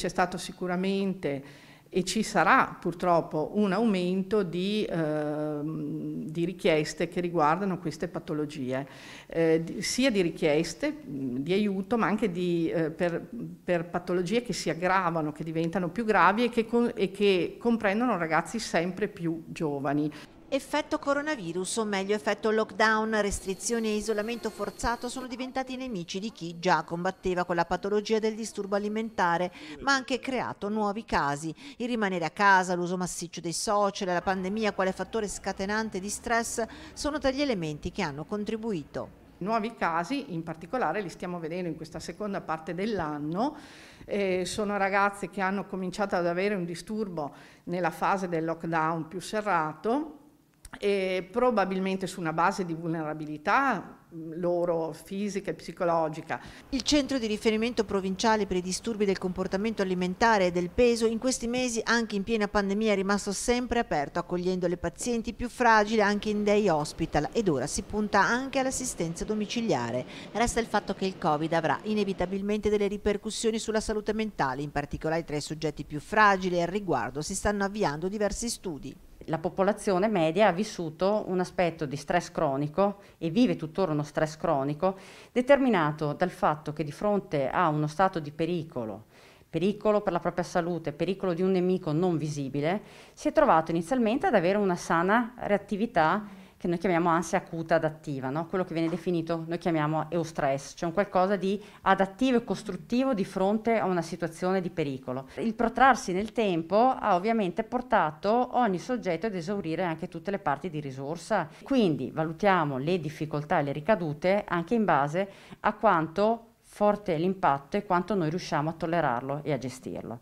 c'è stato sicuramente e ci sarà purtroppo un aumento di, eh, di richieste che riguardano queste patologie, eh, di, sia di richieste di aiuto ma anche di, eh, per, per, patologie che si aggravano, che diventano più gravi e che, e che comprendono ragazzi sempre più giovani. Effetto coronavirus, o meglio effetto lockdown, restrizioni e isolamento forzato sono diventati nemici di chi già combatteva con la patologia del disturbo alimentare, ma anche creato nuovi casi. Il rimanere a casa, l'uso massiccio dei social, la pandemia quale fattore scatenante di stress sono tra gli elementi che hanno contribuito. Nuovi casi, in particolare, li stiamo vedendo in questa seconda parte dell'anno. Eh, sono ragazze che hanno cominciato ad avere un disturbo nella fase del lockdown più serrato e probabilmente su una base di vulnerabilità loro fisica e psicologica. Il centro di riferimento provinciale per i disturbi del comportamento alimentare e del peso in questi mesi anche in piena pandemia è rimasto sempre aperto accogliendo le pazienti più fragili anche in day hospital ed ora si punta anche all'assistenza domiciliare. Resta il fatto che il Covid avrà inevitabilmente delle ripercussioni sulla salute mentale, in particolare tra i soggetti più fragili e al riguardo si stanno avviando diversi studi la popolazione media ha vissuto un aspetto di stress cronico e vive tuttora uno stress cronico determinato dal fatto che di fronte a uno stato di pericolo, pericolo per la propria salute, pericolo di un nemico non visibile, si è trovato inizialmente ad avere una sana reattività che noi chiamiamo ansia acuta adattiva, no? quello che viene definito, noi chiamiamo eustress, cioè un qualcosa di adattivo e costruttivo di fronte a una situazione di pericolo. Il protrarsi nel tempo ha ovviamente portato ogni soggetto ad esaurire anche tutte le parti di risorsa, quindi valutiamo le difficoltà e le ricadute anche in base a quanto forte l'impatto e quanto noi riusciamo a tollerarlo e a gestirlo.